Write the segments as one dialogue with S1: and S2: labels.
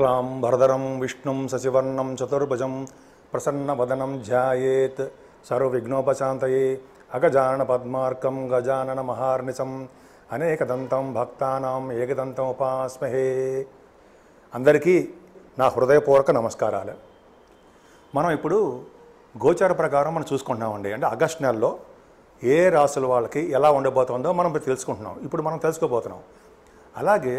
S1: శుక్లాం భరదరం విష్ణుం సచివర్ణం చతుర్భుజం ప్రసన్నవదనం ధ్యాయేత్ సర్వవిఘ్నోపశాంతయే అగజాన పద్మార్కం గజానన మహార్నిసం అనేకదంతం భక్తానాం ఏకదంతం ఉపాస్మహే అందరికీ నా హృదయపూర్వక నమస్కారాలు మనం ఇప్పుడు గోచార ప్రకారం మనం చూసుకుంటున్నామండి అంటే ఆగస్ట్ నెలలో ఏ రాసుల వాళ్ళకి ఎలా ఉండబోతుందో మనం తెలుసుకుంటున్నాం ఇప్పుడు మనం తెలుసుకోబోతున్నాం అలాగే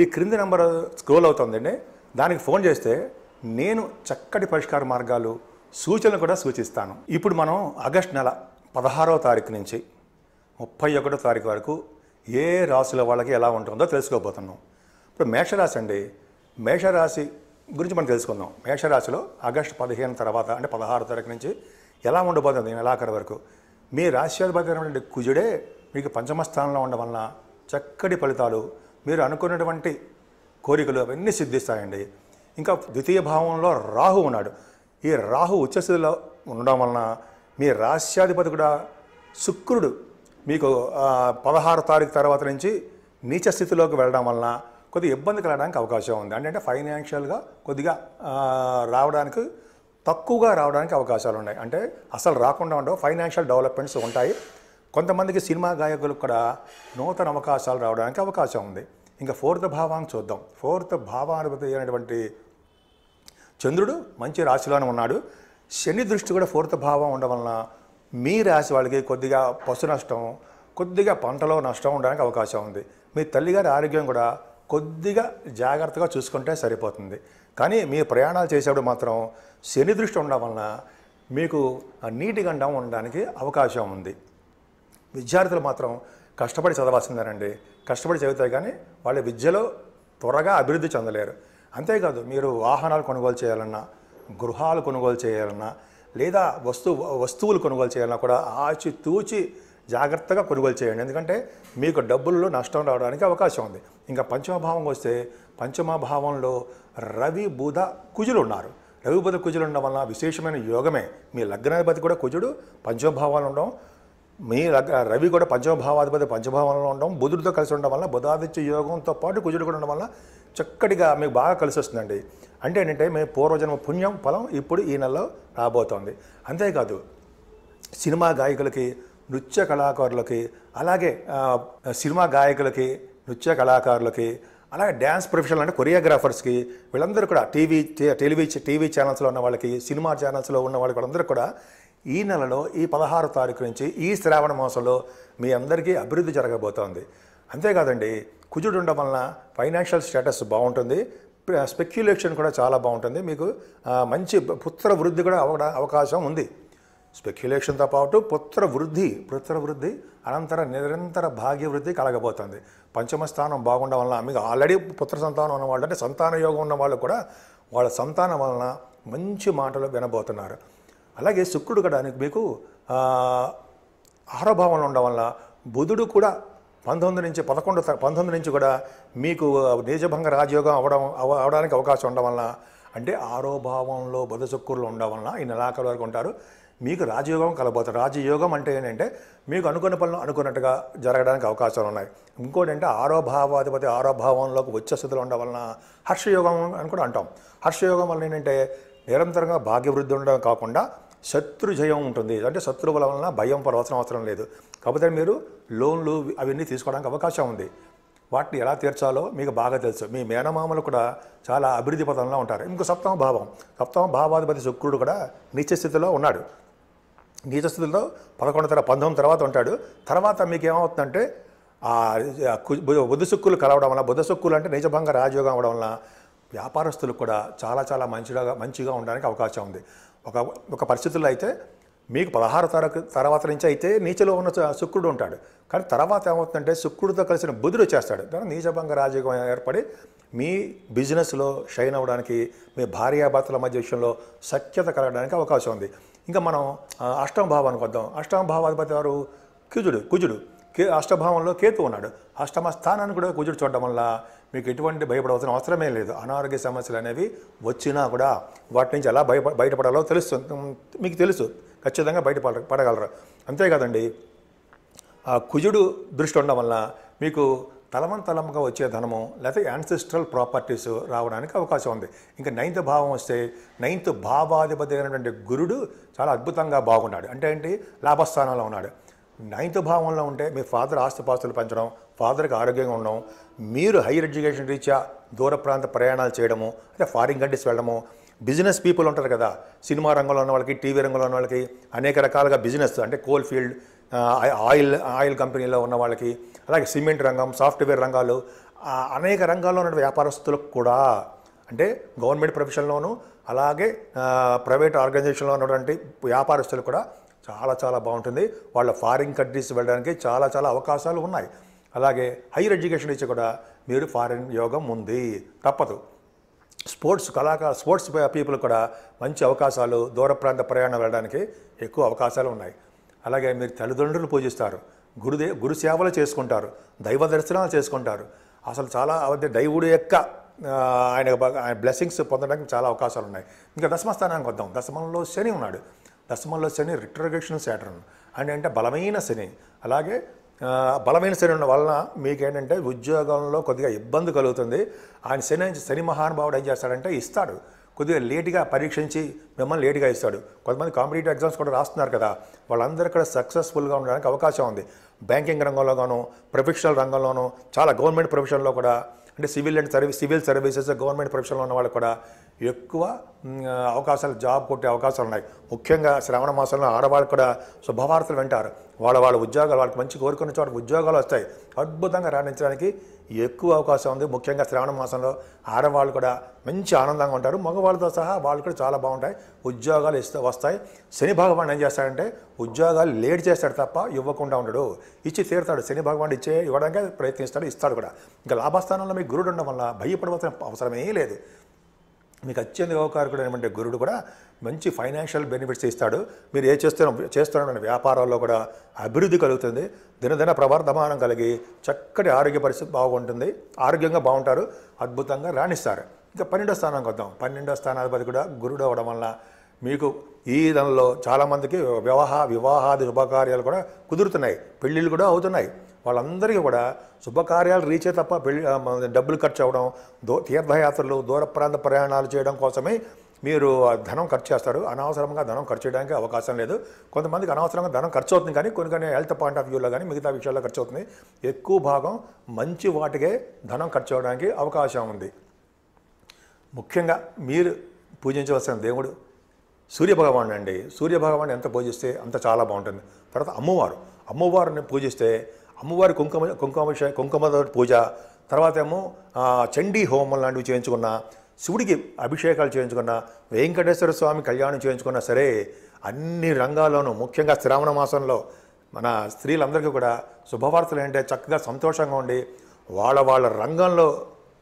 S1: ఈ క్రింది నెంబర్ స్క్రోల్ అవుతుందండి దానికి ఫోన్ చేస్తే నేను చక్కటి పరిష్కార మార్గాలు సూచనలు కూడా సూచిస్తాను ఇప్పుడు మనం ఆగస్ట్ నెల పదహారవ తారీఖు నుంచి ముప్పై ఒకటో తారీఖు వరకు ఏ రాశుల వాళ్ళకి ఎలా ఉంటుందో తెలుసుకోబోతున్నాం ఇప్పుడు మేషరాశి అండి మేషరాశి గురించి మనం తెలుసుకుందాం మేషరాశిలో ఆగస్టు పదిహేను తర్వాత అంటే పదహారు తారీఖు నుంచి ఎలా ఉండబోతుంది నెలాఖరు వరకు మీ అధిపతి కుజుడే మీకు పంచమ స్థానంలో ఉండడం వలన చక్కటి ఫలితాలు మీరు అనుకున్నటువంటి కోరికలు అవన్నీ సిద్ధిస్తాయండి ఇంకా ద్వితీయ భావంలో రాహు ఉన్నాడు ఈ రాహు ఉచ్చస్థితిలో ఉండడం వలన మీ రాశ్యాధిపతి కూడా శుక్రుడు మీకు పదహారు తారీఖు తర్వాత నుంచి నీచ స్థితిలోకి వెళ్ళడం వలన కొద్దిగా ఇబ్బంది కలగడానికి అవకాశం ఉంది అంటే ఫైనాన్షియల్గా కొద్దిగా రావడానికి తక్కువగా రావడానికి అవకాశాలు ఉన్నాయి అంటే అసలు రాకుండా ఉండవు ఫైనాన్షియల్ డెవలప్మెంట్స్ ఉంటాయి కొంతమందికి సినిమా గాయకులకు కూడా నూతన అవకాశాలు రావడానికి అవకాశం ఉంది ఇంకా ఫోర్త్ భావాన్ని చూద్దాం ఫోర్త్ భావానుభూతి అనేటువంటి చంద్రుడు మంచి రాశిలోనే ఉన్నాడు శని దృష్టి కూడా ఫోర్త్ భావం ఉండడం వలన మీ రాశి వాళ్ళకి కొద్దిగా పశు నష్టం కొద్దిగా పంటలో నష్టం ఉండడానికి అవకాశం ఉంది మీ తల్లిగారి ఆరోగ్యం కూడా కొద్దిగా జాగ్రత్తగా చూసుకుంటే సరిపోతుంది కానీ మీ ప్రయాణాలు చేసేప్పుడు మాత్రం శని దృష్టి ఉండడం వలన మీకు నీటి గండం ఉండడానికి అవకాశం ఉంది విద్యార్థులు మాత్రం కష్టపడి చదవాల్సిందేనండి కష్టపడి చదివితే కానీ వాళ్ళ విద్యలో త్వరగా అభివృద్ధి చెందలేరు అంతేకాదు మీరు వాహనాలు కొనుగోలు చేయాలన్నా గృహాలు కొనుగోలు చేయాలన్నా లేదా వస్తువు వస్తువులు కొనుగోలు చేయాలన్నా కూడా ఆచి తూచి జాగ్రత్తగా కొనుగోలు చేయండి ఎందుకంటే మీకు డబ్బుల్లో నష్టం రావడానికి అవకాశం ఉంది ఇంకా పంచమభావంకి వస్తే పంచమభావంలో రవి బుధ కుజులు ఉన్నారు రవి బుధ కుజులు ఉండడం వల్ల విశేషమైన యోగమే మీ లగ్నాధిపతి కూడా కుజుడు పంచమభావాలు ఉండడం మీ రవి కూడా పంచమభావాధిపతి పంచభావంలో ఉండడం బుధుడితో కలిసి ఉండడం వల్ల బుధాదిత్య యోగంతో పాటు కుజుడు కూడా ఉండడం వల్ల చక్కటిగా మీకు బాగా కలిసి వస్తుందండి అంటే ఏంటంటే మీ పూర్వజన్మ పుణ్యం ఫలం ఇప్పుడు ఈ నెలలో రాబోతోంది అంతేకాదు సినిమా గాయకులకి నృత్య కళాకారులకి అలాగే సినిమా గాయకులకి నృత్య కళాకారులకి అలాగే డ్యాన్స్ ప్రొఫెషనల్ అంటే కొరియోగ్రాఫర్స్కి వీళ్ళందరూ కూడా టీవీ టెలివిజన్ టీవీ ఛానల్స్లో ఉన్న వాళ్ళకి సినిమా ఛానల్స్లో ఉన్న వాళ్ళకి వాళ్ళందరూ కూడా ఈ నెలలో ఈ పదహారు తారీఖు నుంచి ఈ శ్రావణ మాసంలో మీ అందరికీ అభివృద్ధి జరగబోతోంది అంతేకాదండి కుజుడు ఉండడం వలన ఫైనాన్షియల్ స్టేటస్ బాగుంటుంది స్పెక్యులేషన్ కూడా చాలా బాగుంటుంది మీకు మంచి పుత్ర వృద్ధి కూడా అవకాశం ఉంది స్పెక్యులేషన్తో పాటు పుత్ర వృద్ధి పుత్ర వృద్ధి అనంతర నిరంతర భాగ్యవృద్ధి కలగబోతుంది పంచమ స్థానం బాగుండడం వలన మీకు ఆల్రెడీ పుత్ర సంతానం ఉన్నవాళ్ళు అంటే సంతాన యోగం ఉన్న వాళ్ళు కూడా వాళ్ళ సంతానం వలన మంచి మాటలు వినబోతున్నారు అలాగే శుక్రుడు కూడా మీకు ఆహారభావంలో ఉండడం వల్ల బుధుడు కూడా పంతొమ్మిది నుంచి పదకొండు పంతొమ్మిది నుంచి కూడా మీకు నిజభంగ రాజయోగం అవడం అవడానికి అవకాశం ఉండడం వల్ల అంటే ఆరో భావంలో బుధ శుక్రులు ఉండడం వలన ఈ నెలాఖరు వరకు ఉంటారు మీకు రాజయోగం కలబోతారు రాజయోగం అంటే ఏంటంటే మీకు అనుకున్న పనులు అనుకున్నట్టుగా జరగడానికి అవకాశాలు ఉన్నాయి ఇంకోటి అంటే ఆరో భావాధిపతి ఆరో భావంలోకి వచ్చే స్థితిలో ఉండడం వలన హర్షయోగం అని కూడా అంటాం హర్షయోగం వలన ఏంటంటే నిరంతరంగా భాగ్యవృద్ధి ఉండడం కాకుండా శత్రు జయం ఉంటుంది అంటే శత్రువుల వలన భయం పడవలసిన అవసరం లేదు కాకపోతే మీరు లోన్లు అవన్నీ తీసుకోవడానికి అవకాశం ఉంది వాటిని ఎలా తీర్చాలో మీకు బాగా తెలుసు మీ మేనమామలు కూడా చాలా అభివృద్ధి పదంలో ఉంటారు ఇంకో సప్తమ భావం సప్తమ భావాధిపతి శుక్రుడు కూడా నీచ స్థితిలో ఉన్నాడు నీచ స్థితిలో పదకొండు తర్వాత పంతొమ్మిది తర్వాత ఉంటాడు తర్వాత మీకు ఏమవుతుందంటే ఆ బుద్ధ సుక్కులు కలవడం వల్ల బుద్ధ సుక్కులు అంటే నిజభంగా రాజయోగం అవడం వల్ల వ్యాపారస్తులకు కూడా చాలా చాలా మంచిగా మంచిగా ఉండడానికి అవకాశం ఉంది ఒక ఒక పరిస్థితుల్లో అయితే మీకు పదహారు తర తర్వాత నుంచి అయితే నీచలో ఉన్న శుక్రుడు ఉంటాడు కానీ తర్వాత ఏమవుతుందంటే శుక్రుడితో కలిసిన బుధుడు వచ్చేస్తాడు దాని నీచభంగ రాజయోగం ఏర్పడి మీ బిజినెస్లో షైన్ అవ్వడానికి మీ భార్యాభర్తల మధ్య విషయంలో సఖ్యత కలగడానికి అవకాశం ఉంది ఇంకా మనం అష్టమ భావానికి వద్దాం అష్టమ భావాధిపతి వారు కుజుడు కుజుడు కే అష్టభావంలో కేతు ఉన్నాడు అష్టమ స్థానాన్ని కూడా కుజుడు చూడడం వల్ల మీకు ఎటువంటి భయపడవలసిన అవసరమే లేదు అనారోగ్య సమస్యలు అనేవి వచ్చినా కూడా వాటి నుంచి ఎలా భయ బయటపడాలో తెలుస్తుంది మీకు తెలుసు ఖచ్చితంగా బయటపడ పడగలరు అంతేకాదండి ఆ కుజుడు దృష్టి ఉండడం వల్ల మీకు తలమన్ తలంగా వచ్చే ధనము లేకపోతే యాన్సిస్ట్రల్ ప్రాపర్టీస్ రావడానికి అవకాశం ఉంది ఇంకా నైన్త్ భావం వస్తే నైన్త్ భావాధిపతి అయినటువంటి గురుడు చాలా అద్భుతంగా బాగున్నాడు అంటే ఏంటి లాభస్థానంలో ఉన్నాడు నైన్త్ భావంలో ఉంటే మీ ఫాదర్ ఆస్తిపాస్తులు పెంచడం ఫాదర్కి ఆరోగ్యంగా ఉండడం మీరు హైయర్ ఎడ్యుకేషన్ రీత్యా దూర ప్రాంత ప్రయాణాలు చేయడము అంటే ఫారిన్ కంట్రీస్ వెళ్ళడము బిజినెస్ పీపుల్ ఉంటారు కదా సినిమా రంగంలో ఉన్న వాళ్ళకి టీవీ రంగంలో ఉన్న వాళ్ళకి అనేక రకాలుగా బిజినెస్ అంటే కోల్ ఫీల్డ్ ఆయిల్ ఆయిల్ కంపెనీలో ఉన్న వాళ్ళకి అలాగే సిమెంట్ రంగం సాఫ్ట్వేర్ రంగాలు అనేక రంగాల్లో ఉన్న వ్యాపారస్తులకు కూడా అంటే గవర్నమెంట్ ప్రొఫెషన్లోనూ అలాగే ప్రైవేట్ ఆర్గనైజేషన్లో ఉన్నటువంటి వ్యాపారస్తులు కూడా చాలా చాలా బాగుంటుంది వాళ్ళ ఫారిన్ కంట్రీస్ వెళ్ళడానికి చాలా చాలా అవకాశాలు ఉన్నాయి అలాగే హైయర్ ఎడ్యుకేషన్ ఇచ్చి కూడా మీరు ఫారిన్ యోగం ఉంది తప్పదు స్పోర్ట్స్ కళాకార స్పోర్ట్స్ పీపుల్ కూడా మంచి అవకాశాలు దూర ప్రాంత ప్రయాణం వెళ్ళడానికి ఎక్కువ అవకాశాలు ఉన్నాయి అలాగే మీరు తల్లిదండ్రులు పూజిస్తారు గురుదే గురు సేవలు చేసుకుంటారు దైవ దర్శనాలు చేసుకుంటారు అసలు చాలా అవధి దైవుడు యొక్క ఆయన ఆయన బ్లెస్సింగ్స్ పొందడానికి చాలా అవకాశాలు ఉన్నాయి ఇంకా దశమ వద్దాం దశమంలో శని ఉన్నాడు దశమంలో శని రిట్రగేషన్ శాటర్న్ అండ్ అంటే బలమైన శని అలాగే బలమైన శని ఉన్న వలన మీకేంటంటే ఉద్యోగంలో కొద్దిగా ఇబ్బంది కలుగుతుంది ఆయన శని శని మహానుభావుడు ఏం చేస్తాడంటే ఇస్తాడు కొద్దిగా లేటుగా పరీక్షించి మిమ్మల్ని లేటుగా ఇస్తాడు కొంతమంది కాంపిటేటివ్ ఎగ్జామ్స్ కూడా రాస్తున్నారు కదా వాళ్ళందరూ ఇక్కడ సక్సెస్ఫుల్గా ఉండడానికి అవకాశం ఉంది బ్యాంకింగ్ గాను ప్రొఫెషనల్ రంగంలోనూ చాలా గవర్నమెంట్ ప్రొఫెషన్లో కూడా అంటే civil and service civil services government ప్రొఫెషన్లో ఉన్న వాళ్ళు కూడా ఎక్కువ అవకాశాలు జాబ్ కొట్టే అవకాశాలు ఉన్నాయి ముఖ్యంగా శ్రావణ మాసంలో ఆడవాళ్ళు కూడా శుభవార్తలు వింటారు వాళ్ళ వాళ్ళ ఉద్యోగాలు వాళ్ళకి మంచి కోరుకున్న చోట ఉద్యోగాలు వస్తాయి అద్భుతంగా రాణించడానికి ఎక్కువ అవకాశం ఉంది ముఖ్యంగా శ్రావణ మాసంలో ఆడవాళ్ళు కూడా మంచి ఆనందంగా ఉంటారు మగవాళ్ళతో సహా వాళ్ళు కూడా చాలా బాగుంటాయి ఉద్యోగాలు ఇస్తూ వస్తాయి శని భగవాన్ ఏం చేస్తాడంటే ఉద్యోగాలు లేట్ చేస్తాడు తప్ప ఇవ్వకుండా ఉండడు ఇచ్చి తీరుతాడు శని భగవాన్ ఇచ్చే ఇవ్వడానికి ప్రయత్నిస్తాడు ఇస్తాడు కూడా ఇంకా లాభస్థానంలో మీ గురుడు ఉండడం వల్ల భయపడవలసిన అవసరమే లేదు మీకు అత్యంత యోగకారకుడైనటువంటి గురుడు కూడా మంచి ఫైనాన్షియల్ బెనిఫిట్స్ ఇస్తాడు మీరు ఏ చేస్తున్న చేస్తున్న వ్యాపారాల్లో కూడా అభివృద్ధి కలుగుతుంది దినదిన ప్రవర్ధమానం కలిగి చక్కటి ఆరోగ్య పరిస్థితి బాగుంటుంది ఆరోగ్యంగా బాగుంటారు అద్భుతంగా రాణిస్తారు ఇంకా పన్నెండో స్థానానికి వద్దాం పన్నెండో స్థానాధిపతి కూడా గురుడు అవడం వల్ల మీకు ఈ దానిలో చాలామందికి వివాహ వివాహాది శుభకార్యాలు కూడా కుదురుతున్నాయి పెళ్ళిళ్ళు కూడా అవుతున్నాయి వాళ్ళందరికీ కూడా శుభకార్యాలు రీచే తప్ప పెళ్ళి డబ్బులు ఖర్చు అవ్వడం దో తీర్థయాత్రలు దూర ప్రాంత ప్రయాణాలు చేయడం కోసమే మీరు ధనం ఖర్చు చేస్తారు అనవసరంగా ధనం ఖర్చు చేయడానికి అవకాశం లేదు కొంతమందికి అనవసరంగా ధనం ఖర్చు అవుతుంది కానీ కొన్ని కొన్ని హెల్త్ పాయింట్ ఆఫ్ వ్యూలో కానీ మిగతా విషయాల్లో ఖర్చు అవుతుంది ఎక్కువ భాగం మంచి వాటికే ధనం ఖర్చు అవ్వడానికి అవకాశం ఉంది ముఖ్యంగా మీరు పూజించవలసిన దేవుడు సూర్యభగవాన్ అండి సూర్యభగవాన్ ఎంత పూజిస్తే అంత చాలా బాగుంటుంది తర్వాత అమ్మవారు అమ్మవారిని పూజిస్తే అమ్మవారి కుంకుమ కుంకుమ కుంకుమ పూజ తర్వాత ఏమో చండీ హోమం లాంటివి చేయించుకున్న శివుడికి అభిషేకాలు చేయించుకున్న వెంకటేశ్వర స్వామి కళ్యాణం చేయించుకున్నా సరే అన్ని రంగాల్లోనూ ముఖ్యంగా శ్రావణ మాసంలో మన స్త్రీలందరికీ కూడా శుభవార్తలు ఏంటంటే చక్కగా సంతోషంగా ఉండి వాళ్ళ వాళ్ళ రంగంలో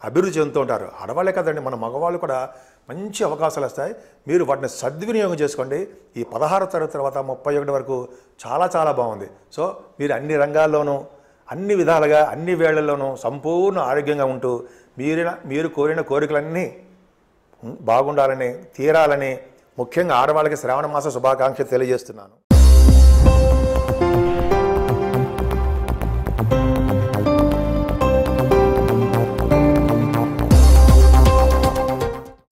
S1: అభివృద్ధి చెందుతూ ఉంటారు ఆడవాళ్ళే కదండి మన మగవాళ్ళు కూడా మంచి అవకాశాలు వస్తాయి మీరు వాటిని సద్వినియోగం చేసుకోండి ఈ పదహారు తరగతి తర్వాత ముప్పై ఒకటి వరకు చాలా చాలా బాగుంది సో మీరు అన్ని రంగాల్లోనూ అన్ని విధాలుగా అన్ని వేళల్లోనూ సంపూర్ణ ఆరోగ్యంగా ఉంటూ మీరిన మీరు కోరిన కోరికలన్నీ బాగుండాలని తీరాలని ముఖ్యంగా ఆడవాళ్ళకి శ్రావణ మాస శుభాకాంక్ష తెలియజేస్తున్నాను